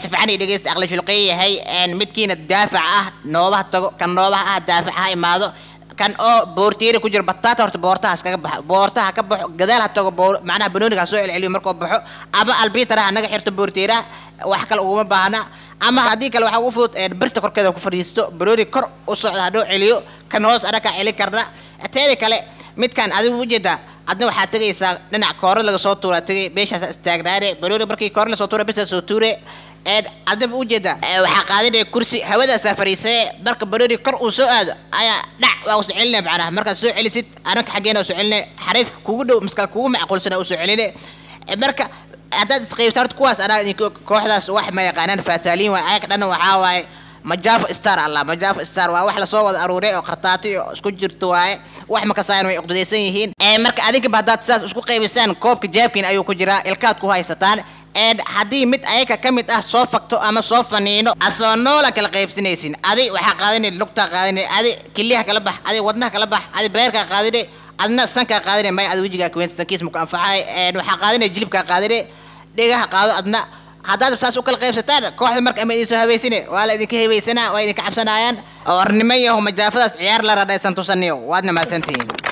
sifican dhegeysta aqlishulqey yahay midkiina daafac ah noobaha tago kan noobaha ah daafac ha ah imaado kan oo boorteeri ku jiro bataata horta boortaha iskaga baxo boortaha ka baxo gadaal ha tago macnaha banooniga soo celceliyo markuu baxo ama albiitaraha naga xirto boorteeraha wax kale uguma baahna ama haddii kale waxaa ugu fudud birta korkeeda ku fadhiisto banooni kor u socda hadhoo celiyo kan hoos anakaa celin karna teeda kale midkan adigu ujeedaa adna waxaa tegaysaa dhinac koore laga soo tuura tegay meeshaas istaagnaane balooni markii koore lasoo tuura besa soo tuure adnaba ujeeda waxaa qaadanaya kursi hawadaasaa fariisee marka balooni kor uu soo aado ayaa dhac waa usoo celinaya macnaha markaad soo celisid anaka xaggeena usoo celinay xariifka kugu dhow maskal kugu macquulsan soo celinay marka haddaad isqaybsaarto kuwaas anaa kooxdaas wax ma yaqaanaan faataaliin waay ayaga dhanna waxaa waaye majaafo star allah majaafo star waa wax lasoo wada aruuray oo khartaato isku jirto waaye wax makasaayan way uqdudaysan yihiin marka adinkiba haddaad sidaas isku qaybisaan koobka jaabkiin ayuu ku jiraa ilkaad ku haysataan haddii mid ayaka ka mid ah soo fagto ama soo faniino asoo noola kala qaybsinaysin adi waxaa qaadina lugtaa qaadina adi kiliyaha kala bax adi wadnaha kala bax adi beerkaa qaadine adna sankaa qaadine may adi wejigaa kuweyn anfacay waxaa qaadina jilibkaa qaadine dhegaha qaado adna haddaad saas u kala qaybsataan kooxda marka ama soo habaysane waa la idinka hebaysanaa waa idinka cabsanayaan oo ornimayahu majaafadaas ciyaar la radhaysan tusaniyo waad mahadsantihiin